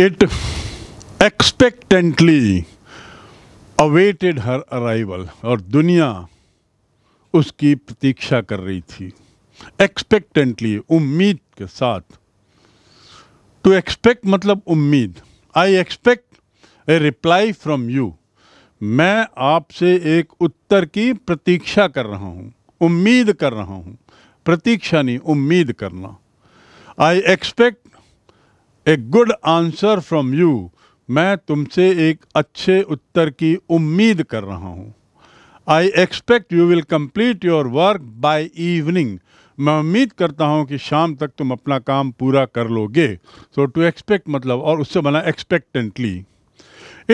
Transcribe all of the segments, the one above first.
It expectantly awaited her arrival और दुनिया उसकी प्रतीक्षा कर रही थी एक्सपेक्टेंटली उम्मीद के साथ टू एक्सपेक्ट मतलब उम्मीद I expect a reply from you मैं आपसे एक उत्तर की प्रतीक्षा कर रहा हूँ उम्मीद कर रहा हूँ प्रतीक्षा नहीं उम्मीद करना I expect a good answer from you मैं तुमसे एक अच्छे उत्तर की उम्मीद कर रहा हूँ I expect you will complete your work by evening मैं उम्मीद करता हूँ कि शाम तक तुम अपना काम पूरा कर लोगे सो टू एक्सपेक्ट मतलब और उससे बना expectantly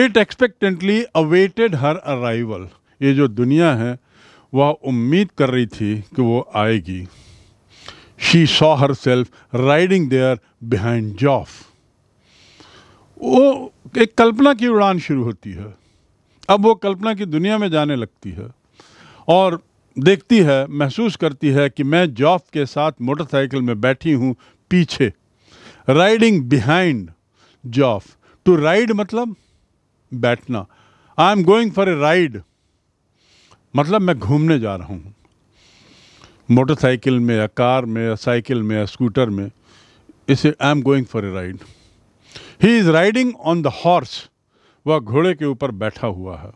it expectantly awaited her arrival ये जो दुनिया है वह उम्मीद कर रही थी कि वो आएगी she saw herself riding there behind Joff. वो एक कल्पना की उड़ान शुरू होती है अब वो कल्पना की दुनिया में जाने लगती है और देखती है महसूस करती है कि मैं जॉफ के साथ मोटरसाइकिल में बैठी हूँ पीछे riding behind Joff to ride मतलब बैठना I am going for a ride मतलब मैं घूमने जा रहा हूँ मोटरसाइकिल में या कार में या साइकिल में या स्कूटर में इसे I am going for a ride he is riding on the horse वह घोड़े के ऊपर बैठा हुआ है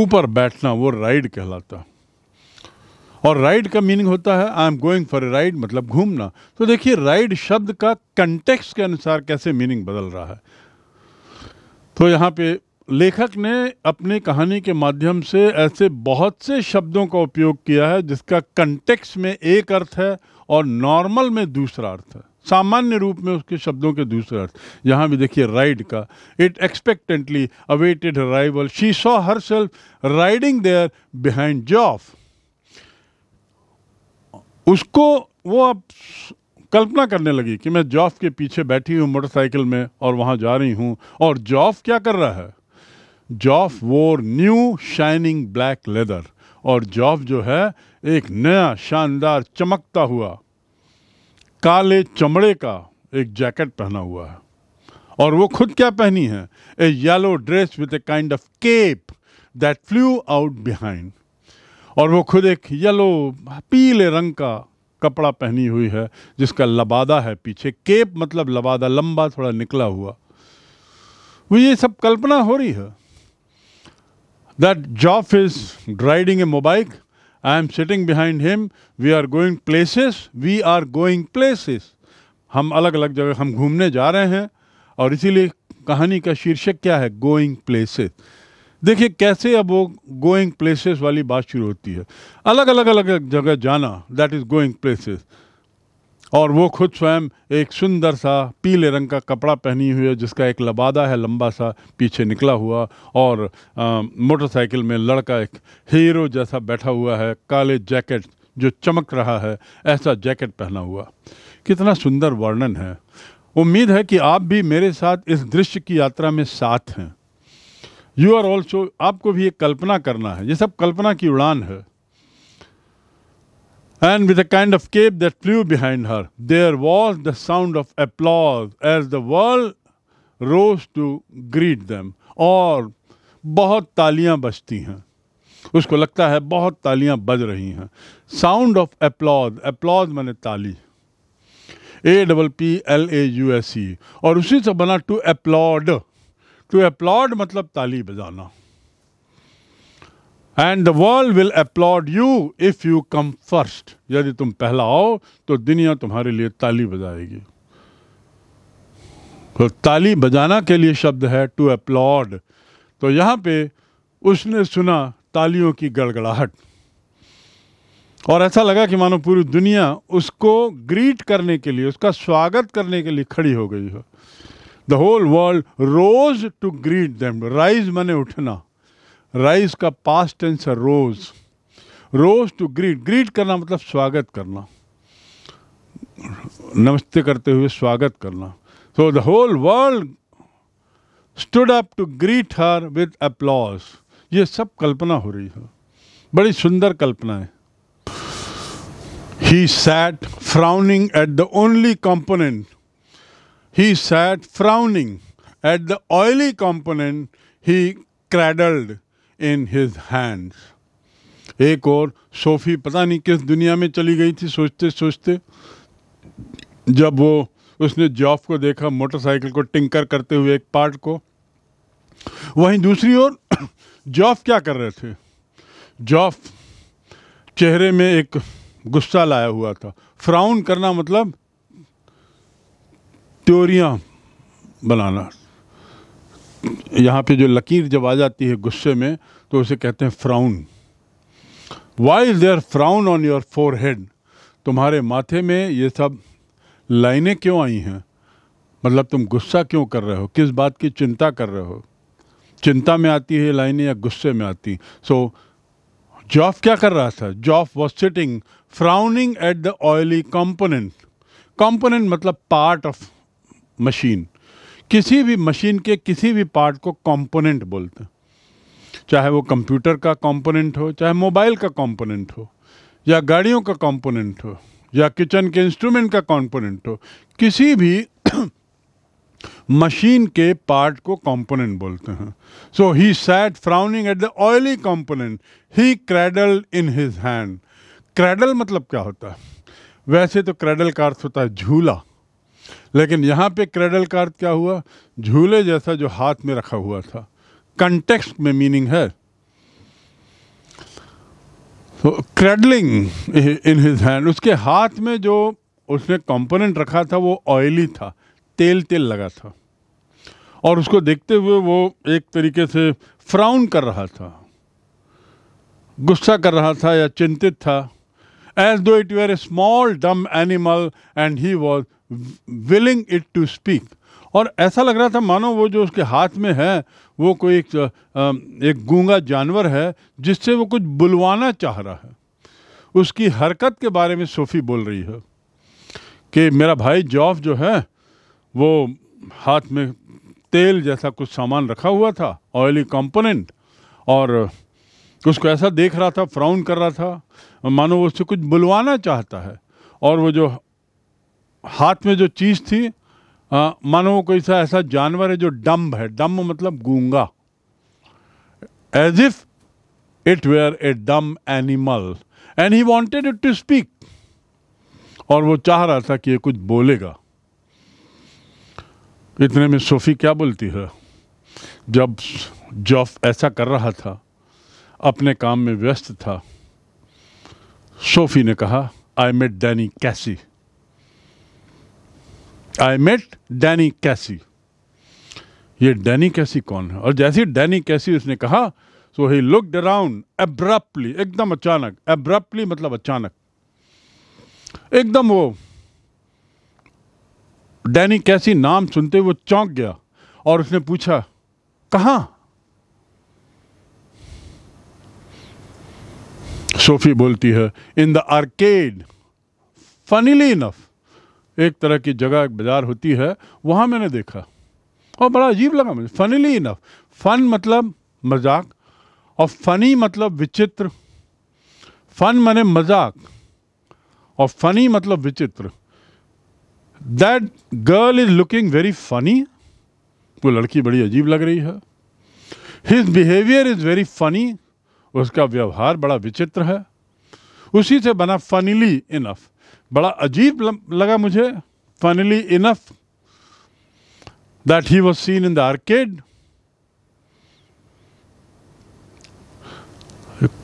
ऊपर बैठना वो राइड कहलाता और राइड का मीनिंग होता है I am going for a ride मतलब घूमना तो देखिए राइड शब्द का कंटेक्स के अनुसार कैसे मीनिंग बदल रहा है तो यहाँ पे लेखक ने अपनी कहानी के माध्यम से ऐसे बहुत से शब्दों का उपयोग किया है जिसका कंटेक्स में एक अर्थ है और नॉर्मल में दूसरा अर्थ है सामान्य रूप में उसके शब्दों के दूसरे अर्थ यहाँ भी देखिए राइड का it expectantly awaited arrival she saw her self riding there behind Joff उसको वो अब कल्पना करने लगी कि मैं जॉफ के पीछे बैठी हूँ मोटरसाइकिल में और वहाँ जा रही हूँ और जॉफ क्या कर रहा है जॉफ वोर न्यू शाइनिंग ब्लैक लेदर और जॉफ जो है एक नया शानदार चमकता हुआ काले चमड़े का एक जैकेट पहना हुआ है और वो खुद क्या पहनी है a yellow dress with a kind of cape that flew out behind और वो खुद एक येलो पीले रंग का कपड़ा पहनी हुई है जिसका लबादा है पीछे केप मतलब लबादा लंबा थोड़ा निकला हुआ वो ये सब कल्पना हो रही है that Joff is riding a mobike. I am sitting behind him. We are going places. We are going places. हम अलग अलग जगह हम घूमने जा रहे हैं और इसीलिए कहानी का शीर्षक क्या है गोइंग प्लेसेस देखिए कैसे अब वो गोइंग प्लेसेस वाली बात शुरू होती है अलग अलग अलग, अलग जगह जाना दैट इज़ गोइंग प्लेसेस और वो खुद स्वयं एक सुंदर सा पीले रंग का कपड़ा पहनी हुई है जिसका एक लबादा है लंबा सा पीछे निकला हुआ और मोटरसाइकिल में लड़का एक हीरो जैसा बैठा हुआ है काले जैकेट जो चमक रहा है ऐसा जैकेट पहना हुआ कितना सुंदर वर्णन है उम्मीद है कि आप भी मेरे साथ इस दृश्य की यात्रा में साथ हैं यू आर ऑल्सो आपको भी ये कल्पना करना है ये सब कल्पना की उड़ान है and with a kind of cape that flew behind her. There was the sound of applause as the world rose to greet them. Or, बहुत तालियां बजती हैं उसको लगता है बहुत तालियां बज रही हैं साउंड ऑफ एप्लॉज एप्लॉज मैंने ताली A double P L A U S E और उसी से बना टू एप्लॉड टू एप्लॉड मतलब ताली बजाना and the world will applaud you if you come first यदि तुम पहला आओ तो दुनिया तुम्हारे लिए ताली बजाएगी तो ताली बजाना के लिए शब्द है टू अप्लॉड तो यहाँ पे उसने सुना तालियों की गड़गड़ाहट और ऐसा लगा कि मानो पूरी दुनिया उसको ग्रीट करने के लिए उसका स्वागत करने के लिए खड़ी हो गई हो the whole world rose to greet them rise मने उठना राइज का पास टेंस है rose rose to greet greet करना मतलब स्वागत करना नमस्ते करते हुए स्वागत करना so the whole world stood up to greet her with applause ये सब कल्पना हो रही है बड़ी सुंदर कल्पना है he sat frowning at the oily component he sat frowning at the oily component he cradled in his hands एक और सोफी पता नहीं किस दुनिया में चली गई थी सोचते सोचते जब वो उसने जॉफ को देखा मोटरसाइकिल को टिंकर करते हुए एक पार्ट को वहीं दूसरी ओर जॉफ क्या कर रहे थे जॉफ चेहरे में एक गुस्सा लाया हुआ था फ्राउन करना मतलब त्योरियाँ बनाना यहाँ पे जो लकीर जब आ जाती है गुस्से में तो उसे कहते हैं frown why is there frown on your forehead तुम्हारे माथे में ये सब लाइनें क्यों आई हैं मतलब तुम गुस्सा क्यों कर रहे हो किस बात की चिंता कर रहे हो चिंता में आती है लाइनें या गुस्से में आती सो so, जॉफ क्या कर रहा था Joff was sitting frowning at the oily component component मतलब पार्ट ऑफ मशीन किसी भी मशीन के किसी भी पार्ट को कंपोनेंट बोलते हैं चाहे वो कंप्यूटर का कंपोनेंट हो चाहे मोबाइल का कंपोनेंट हो या गाड़ियों का कंपोनेंट हो या किचन के इंस्ट्रूमेंट का कंपोनेंट हो किसी भी मशीन के पार्ट को कंपोनेंट बोलते हैं so he sat frowning at the oily component he cradle in his hand cradle मतलब क्या होता है वैसे तो क्रैडल का अर्थ होता है झूला लेकिन यहाँ पे क्रेडल कार्ड क्या हुआ झूले जैसा जो हाथ में रखा हुआ था कंटेक्स्ट में मीनिंग है तो क्रेडलिंग इन हिज हैंड उसके हाथ में जो उसने कंपोनेंट रखा था वो ऑयली था तेल तेल लगा था और उसको देखते हुए वो एक तरीके से फ्राउन कर रहा था गुस्सा कर रहा था या चिंतित था as though it were a small dumb animal and he was willing it to speak और ऐसा लग रहा था मानो वो जो उसके हाथ में है वो कोई एक, एक गूंगा जानवर है जिससे वो कुछ बुलवाना चाह रहा है उसकी हरकत के बारे में सोफ़ी बोल रही है कि मेरा भाई जॉफ जो है वो हाथ में तेल जैसा कुछ सामान रखा हुआ था ऑयली कंपोनेंट और उसको ऐसा देख रहा था फ्राउन कर रहा था मानो वो उससे कुछ बुलवाना चाहता है और वो जो हाथ में जो चीज़ थी मानो वो कोई सा ऐसा जानवर है जो डम्ब है डम्ब मतलब गूंगा as if it were a dumb animal and he wanted it to speak और वो चाह रहा था कि ये कुछ बोलेगा इतने में सोफी क्या बोलती है जब जॉफ ऐसा कर रहा था अपने काम में व्यस्त था सोफी ने कहा आई मेट डैनी कैसी आई मेट डैनी कैसी ये डैनी कैसी कौन है और जैसे ही डैनी कैसी उसने कहा so he looked around abruptly एकदम अचानक एब्रप्टली मतलब अचानक एकदम वो डैनी कैसी नाम सुनते वो चौंक गया और उसने पूछा कहा सोफी बोलती है in the arcade funnily enough एक तरह की जगह एक बाज़ार होती है वहाँ मैंने देखा और बड़ा अजीब लगा मुझे फनीली इनफ फन मतलब मजाक और फनी मतलब विचित्र फन मैंने मजाक और फनी मतलब विचित्र that girl is looking very funny वो लड़की बड़ी अजीब लग रही है his behaviour is very funny उसका व्यवहार बड़ा विचित्र है उसी से बना फनीली इनफ बड़ा अजीब लगा मुझे funnily enough that he was seen in the arcade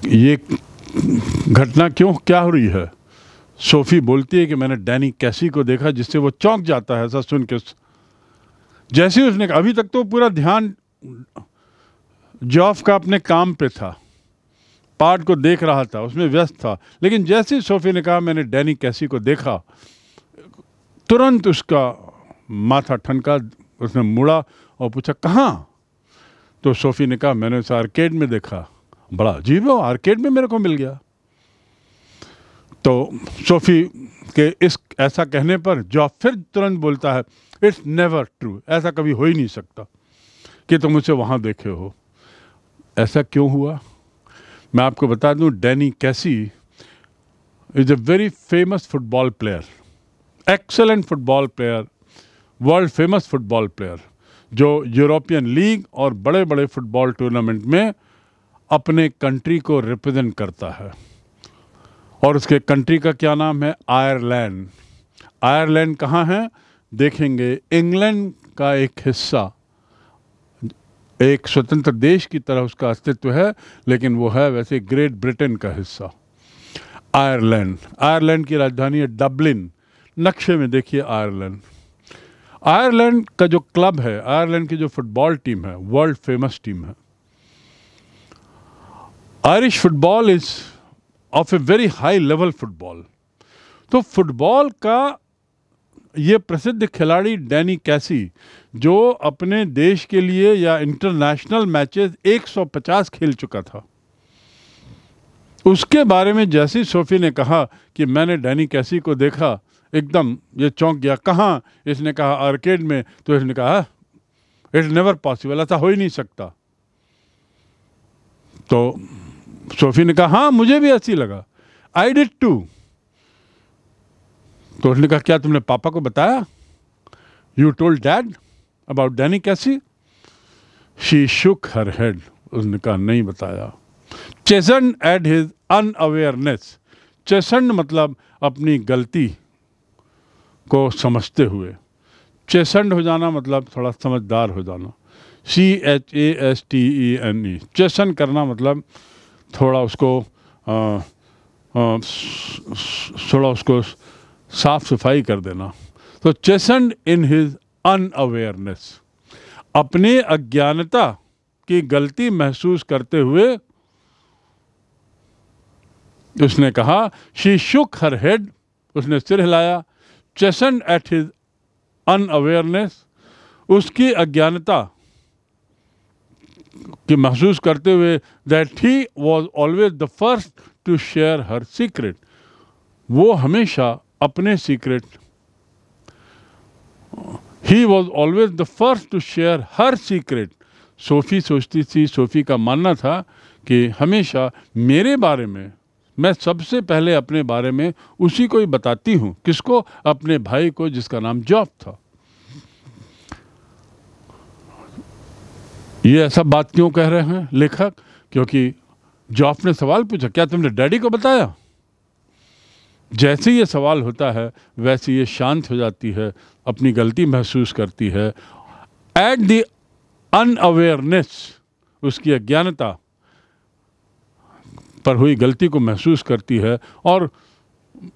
ये घटना क्यों क्या हो रही है सोफी बोलती है कि मैंने डैनी कैसी को देखा जिससे वो चौंक जाता है ऐसा सुन के जैसे उसने अभी तक तो पूरा ध्यान जॉफ का अपने काम पे था पार्ट को देख रहा था उसमें व्यस्त था लेकिन जैसे ही सोफी ने कहा मैंने डैनी कैसी को देखा तुरंत उसका माथा ठनका उसने मुड़ा और पूछा कहाँ तो सोफी ने कहा मैंने उसे आर्केड में देखा बड़ा अजीब है आर्केड में मेरे को मिल गया तो सोफी के इस ऐसा कहने पर जॉब फिर तुरंत बोलता है इट्स नेवर ट्रू ऐसा कभी हो ही नहीं सकता कि तुम उसे वहाँ देखे हो ऐसा क्यों हुआ मैं आपको बता दूं Danny Casey is a very famous football player excellent football player world famous football player जो यूरोपियन लीग और बड़े बड़े फुटबॉल टूर्नामेंट में अपने कंट्री को रिप्रेजेंट करता है और उसके कंट्री का क्या नाम है आयरलैंड आयरलैंड कहाँ है देखेंगे इंग्लैंड का एक हिस्सा एक स्वतंत्र देश की तरह उसका अस्तित्व है लेकिन वो है वैसे ग्रेट ब्रिटेन का हिस्सा आयरलैंड आयरलैंड की राजधानी है डबलिन नक्शे में देखिए आयरलैंड आयरलैंड का जो क्लब है आयरलैंड की जो फुटबॉल टीम है वर्ल्ड फेमस टीम है Irish football is of a very high level football तो फुटबॉल का ये प्रसिद्ध खिलाड़ी डैनी कैसी जो अपने देश के लिए या इंटरनेशनल मैचेस 150 खेल चुका था उसके बारे में जैसी सोफी ने कहा कि मैंने डैनी कैसी को देखा एकदम ये चौंक गया कहाँ इसने कहा आर्केड में तो इसने कहा हाँ, इट नेवर पॉसिबल ऐसा हो ही नहीं सकता तो सोफी ने कहा हाँ मुझे भी ऐसी लगा आई डिड टू तो उसने कहा क्या तुमने पापा को बताया you told dad about Danny Casey she shook her head उसने कहा नहीं बताया chastened at his unawareness chastened मतलब अपनी गलती को समझते हुए चेसंड हो जाना मतलब थोड़ा समझदार हो जाना C H A S T E N E chasten करना मतलब थोड़ा उसको आ, आ, थोड़ा उसको साफ सफाई कर देना तो चेसन इन हिज अनअवेयरनेस अपनी अज्ञानता की गलती महसूस करते हुए उसने कहा शी शुक हर हेड उसने सिर हिलाया चेसन एट हिज अनअवेयरनेस उसकी अज्ञानता की महसूस करते हुए that he was always the first to share her secret वो हमेशा अपने secret he was always the first to share her secret Sophie सोचती थी सोफ़ी का मानना था कि हमेशा मेरे बारे में मैं सबसे पहले अपने बारे में उसी को ही बताती हूँ किसको अपने भाई को जिसका नाम जॉब था ये ऐसा बात क्यों कह रहे हैं लेखक क्योंकि जॉफ ने सवाल पूछा क्या तुमने डैडी को बताया जैसे ये सवाल होता है वैसे ये शांत हो जाती है अपनी गलती महसूस करती है एट द अनअवेयरनेस उसकी अज्ञानता पर हुई गलती को महसूस करती है और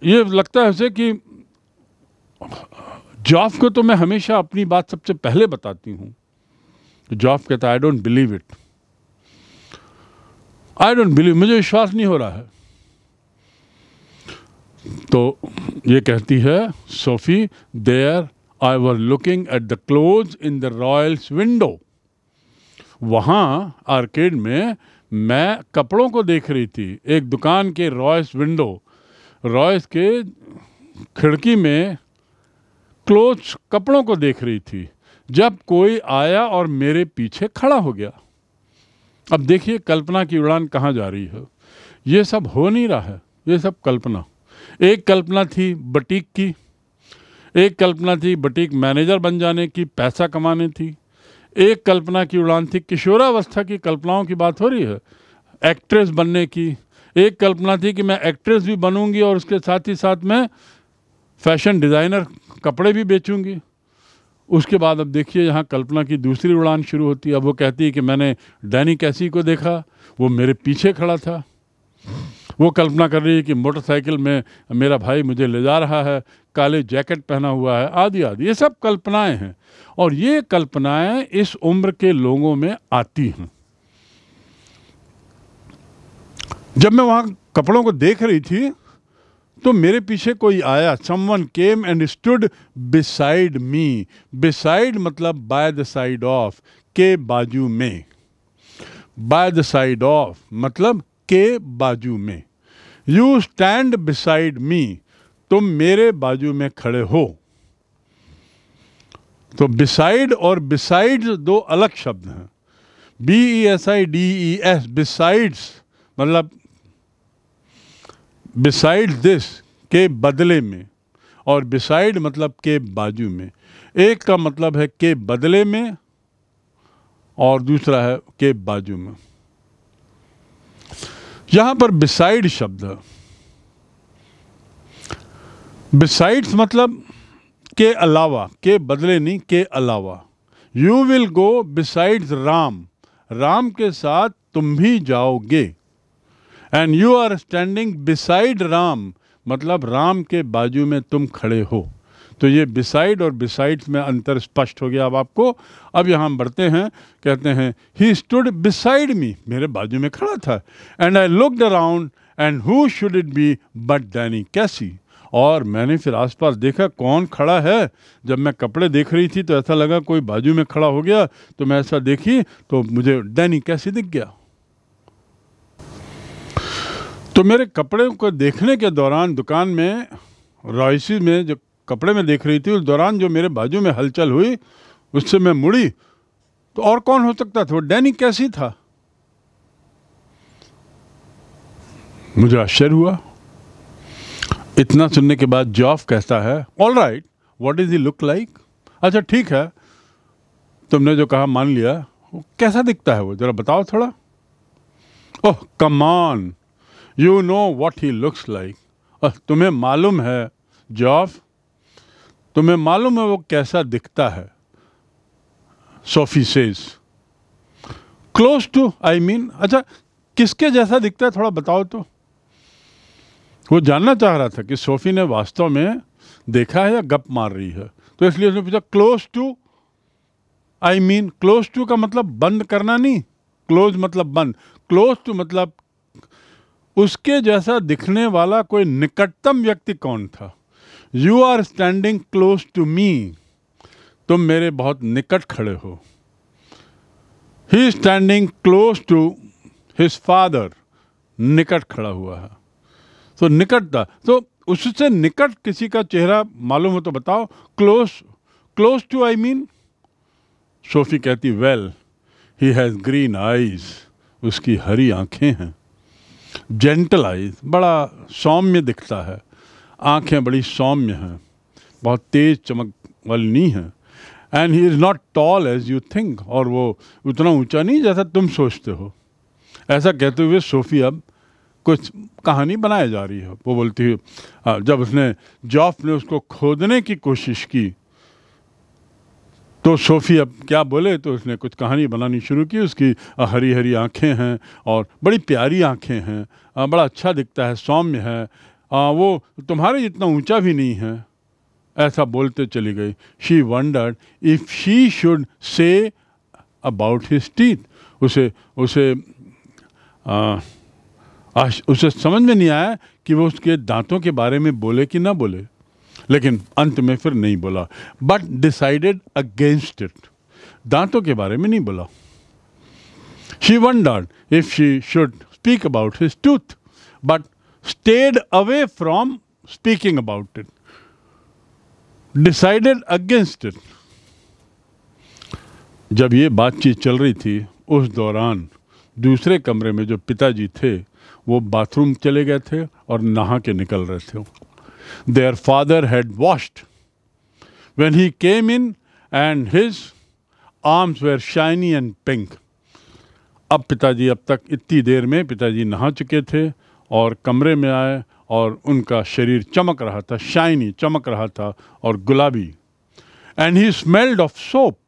ये लगता है उसे कि जॉफ को तो मैं हमेशा अपनी बात सबसे पहले बताती हूँ जॉफ कहता I don't believe it I don't believe मुझे विश्वास नहीं हो रहा है तो ये कहती है Sophie there I were looking at the clothes in the Royles window वहाँ आर्केड में मैं कपड़ों को देख रही थी एक दुकान के रॉयस विंडो रॉयस के खिड़की में क्लोज कपड़ों को देख रही थी जब कोई आया और मेरे पीछे खड़ा हो गया अब देखिए कल्पना की उड़ान कहाँ जा रही है ये सब हो नहीं रहा है ये सब कल्पना एक कल्पना थी बटीक की एक कल्पना थी बटीक मैनेजर बन जाने की पैसा कमाने थी एक कल्पना की उड़ान थी किशोरावस्था की कल्पनाओं की बात हो रही है एक्ट्रेस बनने की एक कल्पना थी कि मैं एक्ट्रेस भी बनूंगी और उसके साथ ही साथ मैं फैशन डिज़ाइनर कपड़े भी बेचूंगी उसके बाद अब देखिए यहाँ कल्पना की दूसरी उड़ान शुरू होती है अब वो कहती है कि मैंने डैनी कैसी को देखा वो मेरे पीछे खड़ा था वो कल्पना कर रही है कि मोटरसाइकिल में मेरा भाई मुझे ले जा रहा है काले जैकेट पहना हुआ है आदि आदि ये सब कल्पनाएं हैं और ये कल्पनाएं इस उम्र के लोगों में आती हैं जब मैं वहाँ कपड़ों को देख रही थी तो मेरे पीछे कोई आया someone came and stood beside me beside मतलब बाय द साइड ऑफ के बाजू में बाय द साइड ऑफ मतलब के बाजू में यू स्टैंड बिसाइड मी तुम मेरे बाजू में खड़े हो तो बिसाइड और बिसाइड्स दो अलग शब्द हैं B E S I D E S besides मतलब बिसाइड दिस के बदले में और बिसाइड मतलब के बाजू में एक का मतलब है के बदले में और दूसरा है के बाजू में यहां पर बिसाइड शब्द बिसाइड्स मतलब के अलावा के बदले नहीं के अलावा you will go besides Ram Ram के साथ तुम भी जाओगे and you are standing beside Ram मतलब राम के बाजू में तुम खड़े हो तो ये बिसाइड और बिसाइड्स में अंतर स्पष्ट हो गया अब आपको अब यहाँ हम बढ़ते हैं कहते हैं ही स्टूड बिसाइड मी मेरे बाजू में खड़ा था and I looked around and who should it be but Danny Casey और मैंने फिर आसपास देखा कौन खड़ा है जब मैं कपड़े देख रही थी तो ऐसा लगा कोई बाजू में खड़ा हो गया तो मैं ऐसा देखी तो मुझे डैनी कैसी दिख गया तो मेरे कपड़े को देखने के दौरान दुकान में रॉयसी में जो कपड़े में देख रही थी उस दौरान जो मेरे बाजू में हलचल हुई उससे मैं मुड़ी तो और कौन हो सकता था वो डैनी कैसी था मुझे आश्चर्य हुआ इतना सुनने के बाद जॉफ कहता है all right what is he look like अच्छा ठीक है तुमने जो कहा मान लिया वो कैसा दिखता है वो ज़रा बताओ थोड़ा oh come on you know what he looks like तुम्हें मालूम है जॉफ तुम्हें तो मालूम है वो कैसा दिखता है Sophie says close to I mean अच्छा किसके जैसा दिखता है थोड़ा बताओ तो वो जानना चाह रहा था कि सोफी ने वास्तव में देखा है या गप मार रही है तो इसलिए उसने पूछा close to I mean close to का मतलब बंद करना नहीं क्लोज मतलब बंद क्लोज टू मतलब उसके जैसा दिखने वाला कोई निकटतम व्यक्ति कौन था you are standing close to me तुम मेरे बहुत निकट खड़े हो he standing close to his father निकट खड़ा हुआ है तो so, था तो so, उससे निकट किसी का चेहरा मालूम हो तो बताओ close close to I mean Sophie कहती well he has green eyes उसकी हरी आंखें हैं जेंटल आईज बड़ा सौम्य दिखता है आँखें बड़ी सौम्य हैं बहुत तेज़ चमक वाली हैं and he is not tall as you think और वो उतना ऊंचा नहीं जैसा तुम सोचते हो ऐसा कहते हुए सोफ़ी अब कुछ कहानी बनाई जा रही है वो बोलती है जब उसने जॉफ ने उसको खोदने की कोशिश की तो सोफ़ी अब क्या बोले तो उसने कुछ कहानी बनानी शुरू की उसकी हरी हरी आँखें हैं और बड़ी प्यारी आँखें हैं बड़ा अच्छा दिखता है सौम्य है आ, वो तुम्हारे जितना ऊंचा भी नहीं है ऐसा बोलते चली गई she wondered if she should say about his teeth उसे उसे आ, आश, उसे समझ में नहीं आया कि वो उसके दांतों के बारे में बोले कि ना बोले लेकिन अंत में फिर नहीं बोला बट डिसाइडेड अगेंस्ट इट दांतों के बारे में नहीं बोला she wondered if she should speak about his tooth but stayed away from speaking about it, decided against it. जब ये बातचीत चल रही थी उस दौरान दूसरे कमरे में जो पिताजी थे वो बाथरूम चले गए थे और नहा के निकल रहे थे their father had washed when he came in and his arms were shiny and pink अब पिताजी अब तक इतनी देर में पिताजी नहा चुके थे और कमरे में आए और उनका शरीर चमक रहा था शाइनी चमक रहा था और गुलाबी and he smelled of soap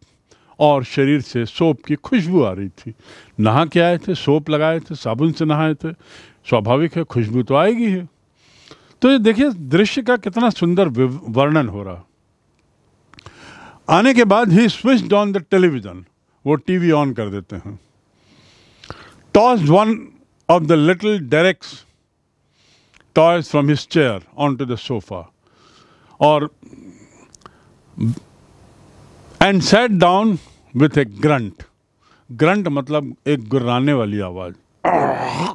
और शरीर से सोप की खुशबू आ रही थी नहा के आए थे सोप लगाए थे साबुन से नहाए थे स्वाभाविक है खुशबू तो आएगी है तो ये देखिए दृश्य का कितना सुंदर वर्णन हो रहा आने के बाद he switch on the television वो टीवी ऑन कर देते हैं toss one of the little directs toys from his chair onto the sofa or and set down with a grunt grunt मतलब एक गुर्राने वाली आवाज़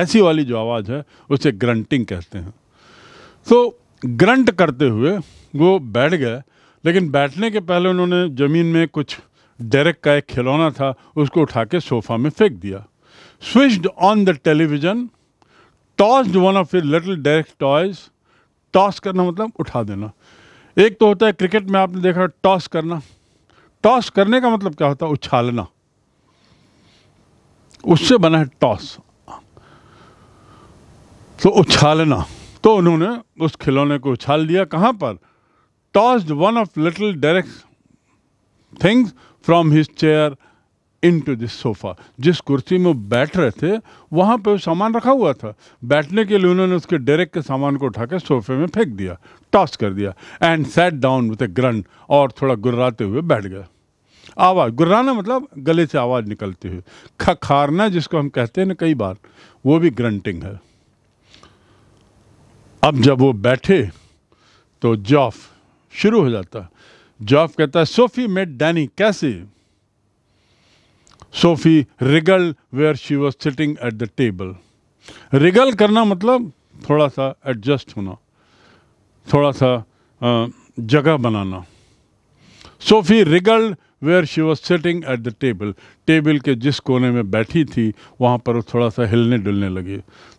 ऐसी वाली जो आवाज़ है उसे ग्रंटिंग कहते हैं तो ग्रंट करते हुए वो बैठ गए लेकिन बैठने के पहले उन्होंने ज़मीन में कुछ डेरेक का एक खिलौना था उसको उठा के सोफ़ा में फेंक दिया switched on the television toss one of your little desk toys toss करना मतलब उठा देना एक तो होता है क्रिकेट में आपने देखा टॉस करना टॉस करने का मतलब क्या होता है उछालना उससे बना है टॉस तो उछालना तो उन्होंने उस खिलौने को उछाल दिया कहाँ पर tossed one of little direct things from his chair into this sofa जिस कुर्सी में बैठ रहे थे वहाँ पे सामान रखा हुआ था बैठने के लिए उन्होंने उसके डायरेक्ट के सामान को उठा के सोफे में फेंक दिया टॉस कर दिया and set down with a grunt और थोड़ा गुर्राते हुए बैठ गए आवाज़ गुर्राना मतलब गले से आवाज़ निकलती हुई खखारना जिसको हम कहते हैं ना कई बार वो भी ग्रंटिंग है अब जब वो बैठे तो जॉफ शुरू हो जाता जॉफ कहता है सोफी मेट डैनी कैसे Sophie wriggle where she was sitting at the table wriggle करना मतलब थोड़ा सा एडजस्ट होना थोड़ा सा जगह बनाना Sophie wriggled where she was sitting at the table table के जिस कोने में बैठी थी वहाँ पर वो थोड़ा सा हिलने डुलने लगी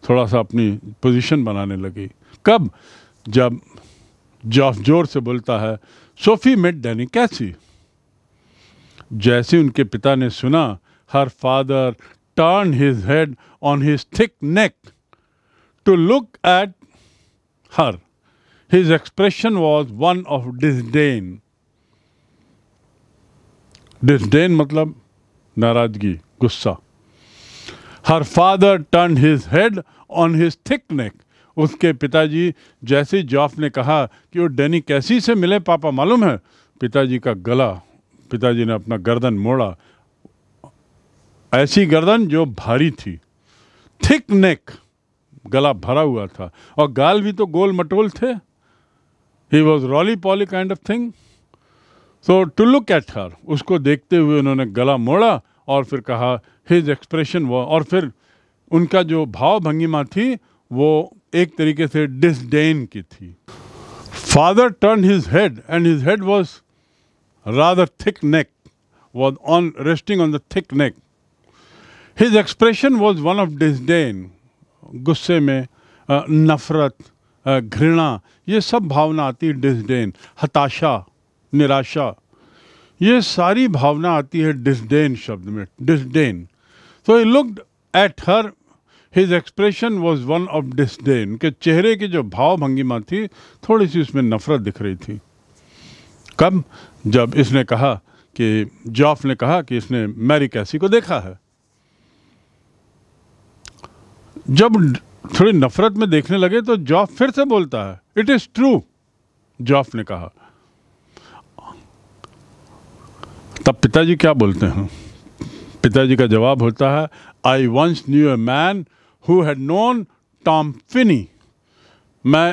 थोड़ा सा अपनी पोजिशन बनाने लगी कब जब जॉफ जोर से बोलता है सोफी मेट डैनी कैसी जैसे उनके पिता ने सुना her father turn his head on his thick neck to look at her his expression was one of disdain disdain मतलब नाराजगी गुस्सा her father turn his head on his thick neck उसके पिताजी जैसे जॉफ ने कहा कि वो डेनी कैसी से मिले पापा मालूम है पिताजी का गला पिताजी ने अपना गर्दन मोड़ा ऐसी गर्दन जो भारी थी थिक नेक गला भरा हुआ था और गाल भी तो गोल मटोल थे he was roly poly kind of thing so to look at her उसको देखते हुए उन्होंने गला मोड़ा और फिर कहा हिज एक्सप्रेशन वो और फिर उनका जो भाव भंगिमा थी वो एक तरीके से डिसडेन की थी father turn his head and his head was rather thick neck, was on resting on the thick neck. His expression was one of disdain, गुस्से में नफ़रत घृणा ये सब भावना आती है डिसडेन हताशा निराशा ये सारी भावना आती है डिसडेन शब्द में disdain so he looked at her his expression was one of disdain के चेहरे की जो भाव भंगिमा थी थोड़ी सी उसमें नफ़रत दिख रही थी कब जब इसने कहा कि जॉफ ने कहा कि इसने मैरी कैसी को देखा है जब थोड़ी नफरत में देखने लगे तो जॉफ फिर से बोलता है इट इज़ ट्रू जॉफ ने कहा तब पिताजी क्या बोलते हैं पिताजी का जवाब होता है I once knew a man who had known Tom Finney मैं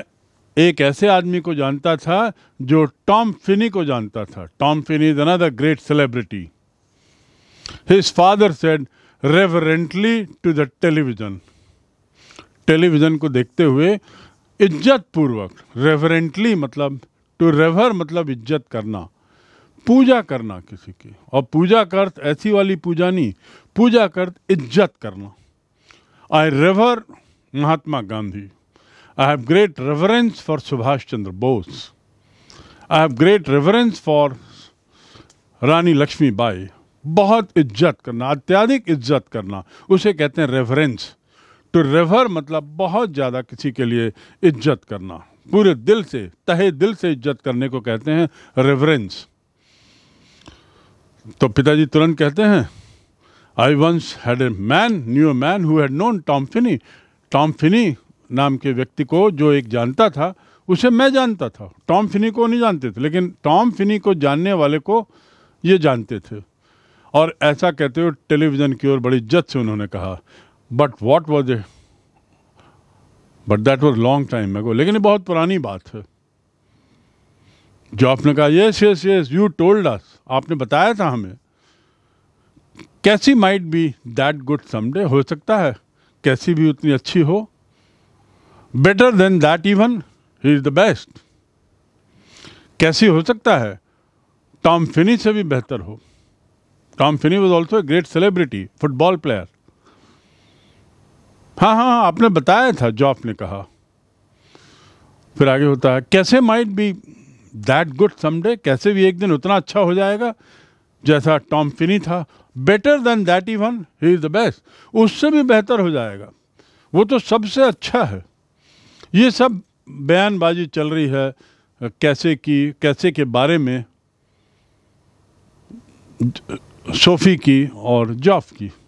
एक ऐसे आदमी को जानता था जो टॉम फिनी को जानता था Tom Finney is another great celebrity his father said reverently to the television television को देखते हुए इज्जत पूर्वक रेवरेंटली मतलब टू रेवर मतलब इज्जत करना पूजा करना किसी की और पूजा करत ऐसी वाली पूजा नहीं पूजा करत इज्जत करना आई रेवर महात्मा Gandhi I have great reverence for Subhash Chandra Bose. I have great reverence for Rani Lakshmi Bai. बहुत इज्जत करना अत्याधिक इज्जत करना उसे कहते हैं रेफरेंस टू रेफर मतलब बहुत ज़्यादा किसी के लिए इज्जत करना पूरे दिल से तहे दिल से इज्जत करने को कहते हैं रेफरेंस तो पिताजी तुरंत कहते हैं I once had a man knew man who had known Tom Finney Tom Finney नाम के व्यक्ति को जो एक जानता था उसे मैं जानता था टॉम फिनी को नहीं जानते थे लेकिन टॉम फिनी को जानने वाले को ये जानते थे और ऐसा कहते हुए टेलीविज़न की ओर बड़ी इज्जत से उन्होंने कहा but what was a but that was long time ago लेकिन ये बहुत पुरानी बात है जो आपने कहा yes yes yes you told us आपने बताया था हमें कैसी might be that good someday हो सकता है कैसी भी उतनी अच्छी हो better than that even he is the best कैसे हो सकता है टॉम फिनी से भी बेहतर हो Tom Finney was also a great celebrity football player हाँ हाँ हाँ आपने बताया था जॉफ ने कहा फिर आगे होता है कैसे might be that good someday कैसे भी एक दिन उतना अच्छा हो जाएगा जैसा टॉम फिनी था better than that even he is the best उससे भी बेहतर हो जाएगा वो तो सबसे अच्छा है ये सब बयानबाजी चल रही है कैसे की कैसे के बारे में सोफ़ी की और जॉफ की